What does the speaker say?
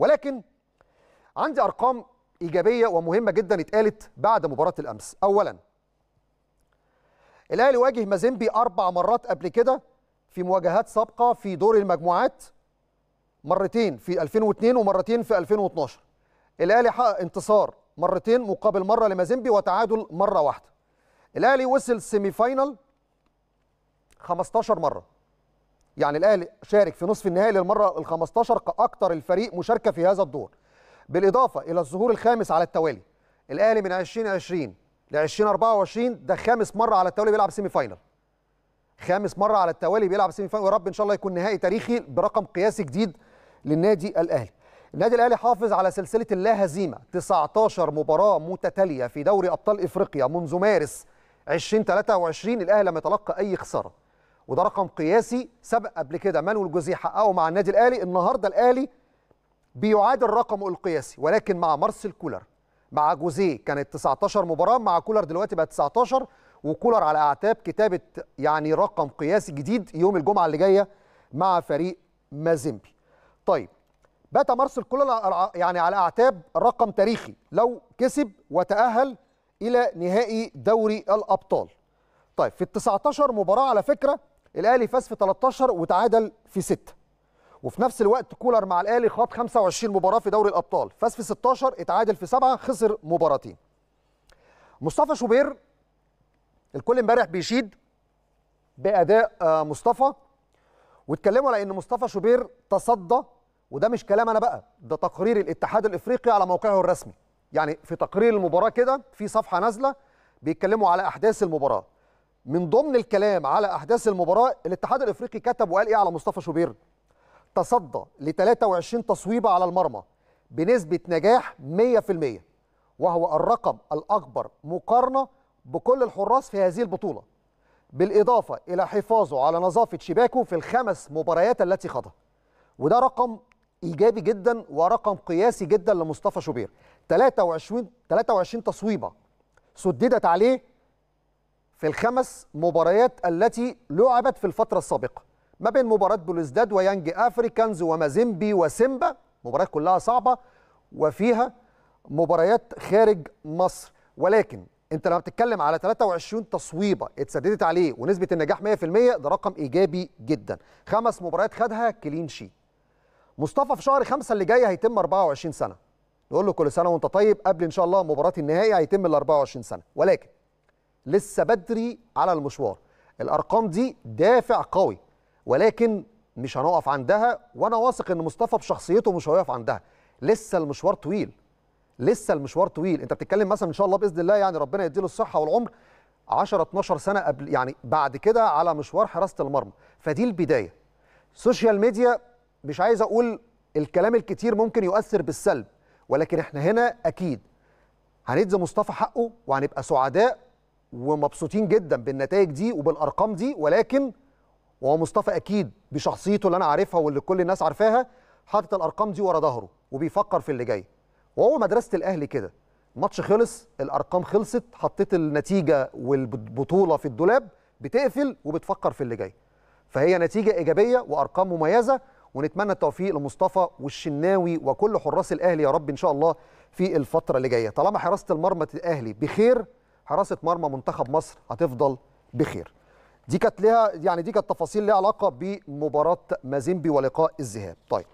ولكن عندي ارقام ايجابيه ومهمه جدا اتقالت بعد مباراه الامس اولا الاهلي واجه مازيمبي اربع مرات قبل كده في مواجهات سابقه في دور المجموعات مرتين في 2002 ومرتين في 2012 الاهلي حقق انتصار مرتين مقابل مره لمازيمبي وتعادل مره واحده الاهلي وصل سيمي فاينل 15 مره يعني الاهلي شارك في نصف النهائي للمره ال 15 كاكثر الفريق مشاركه في هذا الدور بالاضافه الى الظهور الخامس على التوالي الاهلي من 2020 ل 2024 ده خامس مره على التوالي بيلعب سيمي فاينل خامس مره على التوالي بيلعب سيمي فاينل ويا رب ان شاء الله يكون نهائي تاريخي برقم قياسي جديد للنادي الاهلي النادي الاهلي حافظ على سلسله اللا هزيمه 19 مباراه متتاليه في دوري ابطال افريقيا منذ مارس 2023 الاهلي لم يتلقى اي خساره وده رقم قياسي سبق قبل كده مانويل جوزيه حققه مع النادي الاهلي النهارده الاهلي بيعادل رقمه القياسي ولكن مع مارسيل كولر مع جوزيه كانت 19 مباراه مع كولر دلوقتي بقت 19 وكولر على اعتاب كتابه يعني رقم قياسي جديد يوم الجمعه اللي جايه مع فريق مازيمبي طيب بات مارسيل كولر يعني على اعتاب رقم تاريخي لو كسب وتاهل الى نهائي دوري الابطال طيب في ال 19 مباراه على فكره الاهلي فاز في 13 وتعادل في 6 وفي نفس الوقت كولر مع الاهلي خاض 25 مباراه في دوري الابطال فاز في 16 اتعادل في 7 خسر مباراتين مصطفى شوبير الكل امبارح بيشيد باداء آه، مصطفى واتكلموا على ان مصطفى شوبير تصدى وده مش كلام انا بقى ده تقرير الاتحاد الافريقي على موقعه الرسمي يعني في تقرير المباراه كده في صفحه نازله بيتكلموا على احداث المباراه من ضمن الكلام على احداث المباراه الاتحاد الافريقي كتب وقال ايه على مصطفى شوبير تصدى ل 23 تصويبه على المرمى بنسبه نجاح 100% وهو الرقم الاكبر مقارنه بكل الحراس في هذه البطوله بالاضافه الى حفاظه على نظافه شباكه في الخمس مباريات التي خاضها وده رقم ايجابي جدا ورقم قياسي جدا لمصطفى شوبير 23 23 تصويبه سددت عليه في الخمس مباريات التي لعبت في الفترة السابقة ما بين مباراة بلوزداد ويانج افريكانز ومازيمبي وسيمبا مباريات كلها صعبة وفيها مباريات خارج مصر ولكن انت لما بتتكلم على 23 تصويبه اتسددت عليه ونسبه النجاح 100% ده رقم ايجابي جدا خمس مباريات خدها كلين شيت مصطفى في شهر خمسة اللي جاي هيتم 24 سنه نقول له كل سنه وانت طيب قبل ان شاء الله مباراه النهائي هيتم ال 24 سنه ولكن لسه بدري على المشوار الارقام دي دافع قوي ولكن مش هنقف عندها وانا واثق ان مصطفى بشخصيته مش هيقف عندها لسه المشوار طويل لسه المشوار طويل انت بتتكلم مثلا ان شاء الله باذن الله يعني ربنا يديله الصحه والعمر 10 12 سنه قبل يعني بعد كده على مشوار حراسه المرمى فدي البدايه سوشيال ميديا مش عايز اقول الكلام الكتير ممكن يؤثر بالسلب ولكن احنا هنا اكيد هندي مصطفى حقه وهنبقى سعداء ومبسوطين جدا بالنتائج دي وبالارقام دي ولكن وهو مصطفى اكيد بشخصيته اللي انا عارفها واللي كل الناس عارفاها حاطط الارقام دي ورا ظهره وبيفكر في اللي جاي وهو مدرسه الاهلي كده الماتش خلص الارقام خلصت حطيت النتيجه والبطوله في الدولاب بتقفل وبتفكر في اللي جاي فهي نتيجه ايجابيه وارقام مميزه ونتمنى التوفيق لمصطفى والشناوي وكل حراس الاهلي يا رب ان شاء الله في الفتره اللي جايه طالما حراسه المرمى الاهلي بخير حراسه مرمى منتخب مصر هتفضل بخير دي كانت ليها يعني دي كانت تفاصيل ليها علاقه بمباراه مازيمبي ولقاء الذهاب طيب